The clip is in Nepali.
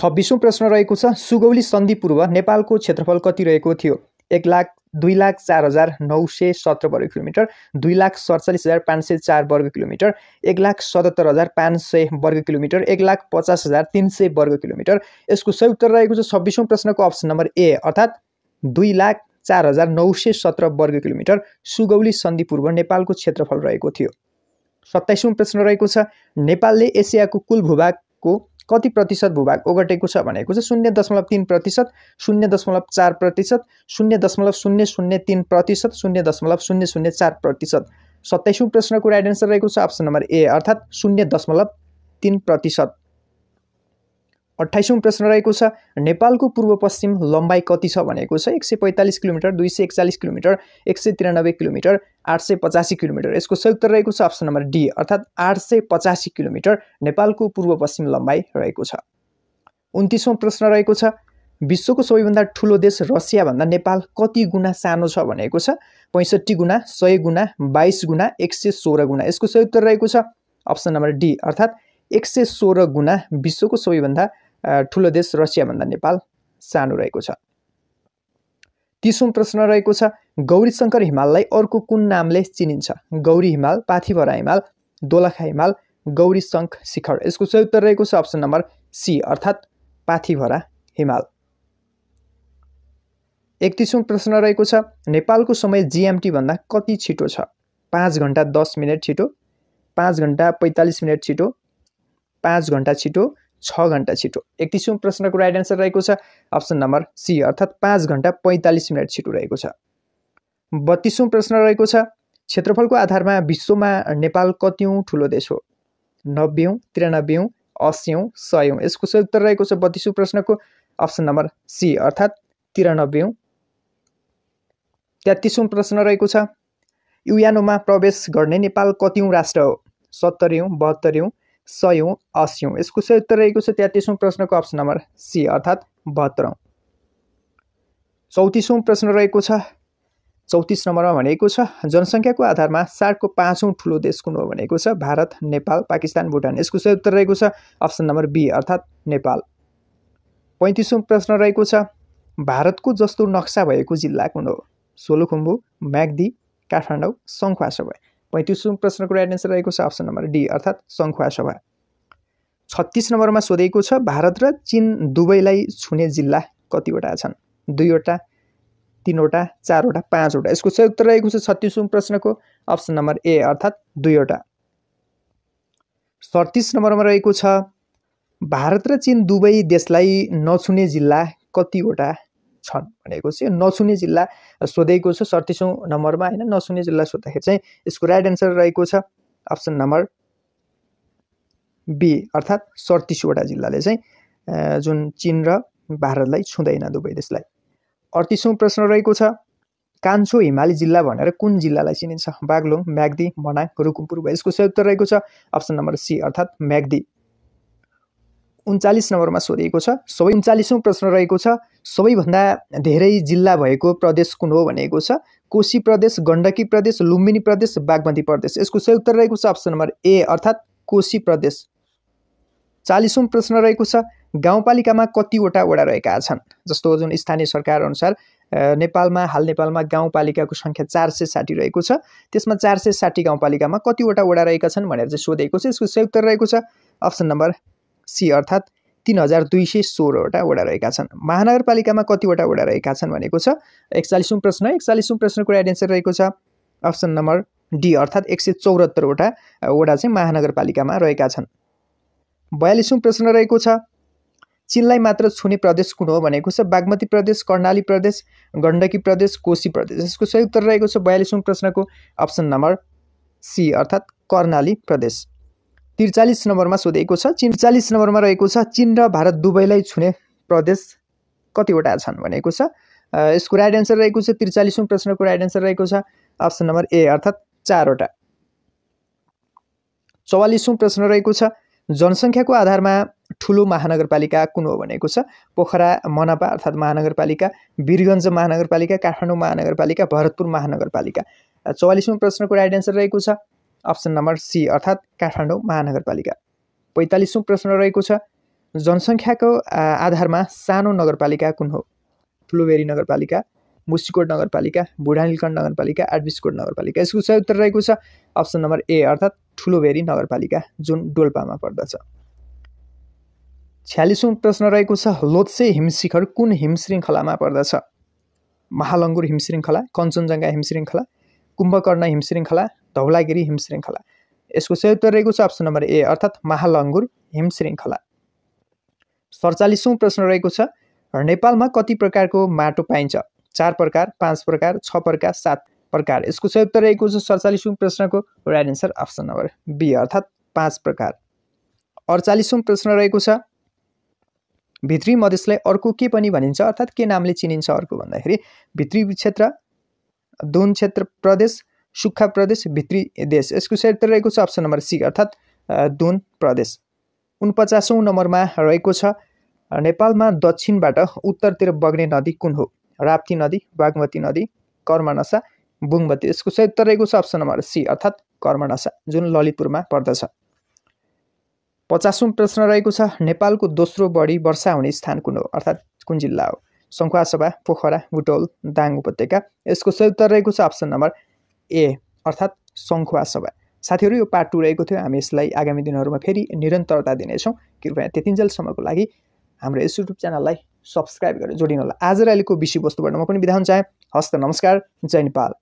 छब्बिसौँ प्रश्न रहेको छ सुगौली सन्धि पूर्व नेपालको क्षेत्रफल कति रहेको थियो एक लाख दुई लाख चार हजार नौ सय सत्र वर्ग किलोमिटर दुई लाख सडचालिस हजार पाँच सय चार वर्ग किलोमिटर एक लाख सतहत्तर हजार पाँच सय वर्ग किलोमिटर एक लाख पचास हजार तिन सय वर्ग किलोमिटर यसको सही उत्तर रहेको छ छब्बिसौँ प्रश्नको अप्सन नम्बर ए अर्थात् दुई लाख चार हजार नौ सय सत्र वर्ग किलोमिटर सुगौली सन्धिपूर्व नेपालको क्षेत्रफल रहेको थियो सत्ताइसौँ प्रश्न रहेको छ नेपालले एसियाको कुल भूभाग भूभागको कति प्रतिशत भूभाग ओगटेको छ भनेको चाहिँ शून्य दशमलव तिन प्रतिशत शून्य दशमलव चार प्रतिशत शून्य दशमलव शून्य शून्य तिन प्रतिशत शून्य दशमलव शून्य शून्य चार प्रतिशत सत्ताइसौँ प्रश्नको राइट एन्सर रहेको छ अप्सन नम्बर ए अर्थात् शून्य दशमलव तिन प्रतिशत अठाइसौँ प्रश्न रहेको छ नेपालको पूर्व पश्चिम लम्बाइ कति छ भनेको छ एक सय पैँतालिस किलोमिटर दुई सय एकचालिस किलोमिटर एक सय त्रियानब्बे किलोमिटर आठ सय पचासी किलोमिटर यसको संयुक्त रहेको छ अप्सन नम्बर डी अर्थात् आठ सय पचासी किलोमिटर नेपालको पूर्व पश्चिम लम्बाइ रहेको छ उन्तिसौँ प्रश्न रहेको छ विश्वको सबैभन्दा ठुलो देश रसियाभन्दा नेपाल कति गुणा सानो छ भनेको छ पैँसठी गुणा सय गुणा बाइस गुणा एक सय सोह्र गुणा यसको संयुक्त रहेको छ अप्सन नम्बर डी अर्थात् एक सय सोह्र गुणा विश्वको सबैभन्दा ठुलो देश रसियाभन्दा नेपाल सानो रहेको छ तिसौँ प्रश्न रहेको छ गौरी शङ्कर हिमाललाई अर्को कुन नामले चिनिन्छ गौरी हिमाल पाथिभरा हिमाल दोलखा हिमाल गौरी शङ्ख शिखर यसको सही उत्तर रहेको छ अप्सन नम्बर सी अर्थात् पाथिभरा हिमाल एकतिसौँ प्रश्न रहेको छ नेपालको समय जिएमटीभन्दा कति छिटो छ पाँच घन्टा दस मिनट छिटो पाँच घन्टा पैँतालिस मिनट छिटो पाँच घन्टा छिटो छ घन्टा छिटो एकतिसौँ प्रश्नको राइट एन्सर रहेको छ अप्सन नम्बर सी अर्थात् पाँच घन्टा पैँतालिस मिनट छिटो रहेको छ बत्तिसौँ प्रश्न रहेको छ क्षेत्रफलको आधारमा विश्वमा नेपाल कतिौँ ठुलो देश हो नब्बेौँ त्रियानब्बेौँ असी सयौँ यसको सही उत्तर रहेको छ बत्तिसौँ प्रश्नको अप्सन नम्बर सी अर्थात् तिरानब्बेौँ तेत्तिसौँ प्रश्न रहेको छ युएनओमा प्रवेश गर्ने नेपाल कतिौँ राष्ट्र हो सत्तरीौँ बहत्तरीौँ सयौँ असियौँ यसको सही उत्तर रहेको छ तेत्तिसौँ प्रश्नको अप्सन नम्बर सी अर्थात् बहत्तरौँ चौतिसौँ प्रश्न रहेको छ चौतिस नम्बरमा भनेको छ जनसङ्ख्याको आधारमा सार्कको पाँचौँ ठुलो देश कुन हो भनेको छ भारत नेपाल पाकिस्तान भुटान यसको सही उत्तर रहेको छ अप्सन नम्बर बी अर्थात् नेपाल पैँतिसौँ प्रश्न रहेको छ भारतको जस्तो नक्सा भएको जिल्ला कुन हो सोलुखुम्बु म्याग्दी काठमाडौँ सबै पैँतिसौँ प्रश्नको राइट एन्सर रहेको छ अप्सन नम्बर डी अर्थात् सङ्खुवा सभा छत्तिस नम्बरमा सोधेको छ भारत र चिन दुवैलाई छुने जिल्ला कतिवटा छन् दुईवटा तिनवटा चारवटा पाँचवटा यसको चाहिँ उत्तर रहेको छ छत्तिसौँ प्रश्नको अप्सन नम्बर ए अर्थात् दुईवटा सडतिस नम्बरमा रहेको छ भारत र चिन दुवै देशलाई नछुने जिल्ला कतिवटा छन् भनेको चाहिँ यो नसुने जिल्ला सोधेको छ सडतिसौँ नम्बरमा होइन नसुने जिल्ला सोद्धाखेरि चाहिँ यसको राइट एन्सर रहेको छ अप्सन नम्बर बी अर्थात् सडतिसवटा जिल्लाले चाहिँ जुन चिन र भारतलाई छुँदैन दुवै देशलाई अडतिसौँ प्रश्न रहेको छ कान्छो हिमाली जिल्ला भनेर कुन जिल्लालाई चिनिन्छ बागलुङ म्याग्दी मनाङ रुकुमपुर यसको उत्तर रहेको छ अप्सन नम्बर सी अर्थात् म्याग्दी उन्चालिस नम्बरमा सोधिएको छ सबै उन्चालिसौँ प्रश्न रहेको छ सबैभन्दा धेरै जिल्ला भएको प्रदेश कुन हो भनेको छ कोशी प्रदेश गण्डकी प्रदेश लुम्बिनी प्रदेश बागमती प्रदेश यसको सही उत्तर रहेको छ अप्सन नम्बर ए अर्थात् कोशी प्रदेश चालिसौँ प्रश्न रहेको छ गाउँपालिकामा कतिवटा वडा रहेका छन् जस्तो जुन स्थानीय सरकार अनुसार नेपालमा हाल नेपालमा गाउँपालिकाको सङ्ख्या चार सय साठी रहेको छ त्यसमा चार सय साठी गाउँपालिकामा कतिवटा वडा रहेका छन् भनेर चाहिँ सोधेको छ यसको सही उत्तर रहेको छ अप्सन नम्बर सी अर्थात् तिन हजार दुई सय सोह्रवटा वडा रहेका छन् महानगरपालिकामा कतिवटा वडा रहेका छन् भनेको छ एकचालिसौँ प्रश्न एकचालिसौँ प्रश्नको राइट एन्सर रहेको छ अप्सन नम्बर डी अर्थात् एक सय चौहत्तरवटा वडा चाहिँ महानगरपालिकामा रहेका छन् बयालिसौँ प्रश्न रहेको छ चिनलाई मात्र छुने प्रदेश कुन हो भनेको छ बागमती प्रदेश कर्णाली प्रदेश गण्डकी प्रदेश कोशी प्रदेश यसको सही उत्तर रहेको छ बयालिसौँ प्रश्नको अप्सन नम्बर सी अर्थात् कर्णाली प्रदेश त्रिचालिस नम्बरमा सोधेको छ त्रिचालिस नम्बरमा रहेको छ चिन र भारत दुवैलाई छुने प्रदेश कतिवटा छन् भनेको छ यसको राइट एन्सर रहेको छ त्रिचालिसौँ प्रश्नको राइट एन्सर रहेको छ अप्सन नम्बर ए अर्थात् चारवटा चौवालिसौँ प्रश्न रहेको छ जनसङ्ख्याको आधारमा ठुलो महानगरपालिका कुन हो भनेको छ पोखरा मनापा अर्थात् महानगरपालिका वीरगञ्ज महानगरपालिका काठमाडौँ महानगरपालिका भरतपुर महानगरपालिका चौवालिसौँ प्रश्नको राइट एन्सर रहेको छ अप्सन नम्बर सी अर्थात् काठमाडौँ महानगरपालिका पैँतालिसौँ प्रश्न रहेको छ जनसङ्ख्याको आधारमा सानो नगरपालिका कुन हो ठुलोबेरी नगरपालिका मुसिकोट नगरपालिका बुढानीलकण्ड नगरपालिका आडबिसकोट नगरपालिका यसको सही उत्तर रहेको छ अप्सन नम्बर ए अर्थात् ठुलोभेरी नगरपालिका जुन डोल्पामा पर्दछ छ्यालिसौँ प्रश्न रहेको छ लोत्से हिमशिखर कुन हिमश्रृङ्खलामा पर्दछ महालङ्गुर हिमश्रृङ्खला कञ्चनजङ्घा हिमश्रृङ्खला कुम्भकर्ण हिमश्रृङ्खला धौलागिरी हिमश्रृङ्खला यसको सही उत्तर रहेको छ अप्सन नम्बर ए अर्थात् महालङ्गुर हिमश्रृङ्खला सडचालिसौँ प्रश्न रहेको छ नेपालमा कति प्रकारको माटो पाइन्छ चार प्रकार पाँच प्रकार छ प्रकार सात प्रकार यसको सही उत्तर रहेको छ सडचालिसौँ प्रश्नको right answer option number B अर्थात् पाँच प्रकार अडचालिसौँ प्रश्न रहेको छ भित्री मधेसलाई अर्को के पनि भनिन्छ अर्थात् के नामले चिनिन्छ अर्को भन्दाखेरि भित्री क्षेत्र दुन क्षेत्र प्रदेश सुक्खा प्रदेश भित्री देश यसको सेट त रहेको छ अप्सन नम्बर सी अर्थात् दुन प्रदेश उनपचासौँ नम्बरमा रहेको छ नेपालमा दक्षिणबाट उत्तरतिर बग्ने नदी कुन हो राप्ती नदी बागमती नदी कर्मनसा बुङमती यसको उत्तर रहेको छ अप्सन नम्बर सी अर्थात् कर्मनसा जुन ललितपुरमा पर्दछ पचासौँ प्रश्न रहेको छ नेपालको दोस्रो बढी वर्षा हुने स्थान कुन हो अर्थात् कुन जिल्ला हो सङ्खुवासभा पोखरा बुटौल दाङ उपत्यका यसको सही उत्तर रहेको छ अप्सन नम्बर ए अर्थात् सङ्खुवा सभा साथीहरू यो पार्ट टू रहेको थियो हामी यसलाई आगामी दिनहरूमा फेरि निरन्तरता दिनेछौँ कृपया त्यतिन्जेलसम्मको लागि हाम्रो यस युट्युब च्यानललाई सब्सक्राइब गरेर जोडिनु होला आज र अहिलेको विषयवस्तुबाट म पनि बिदा हुन चाहेँ हस्त नमस्कार जय नेपाल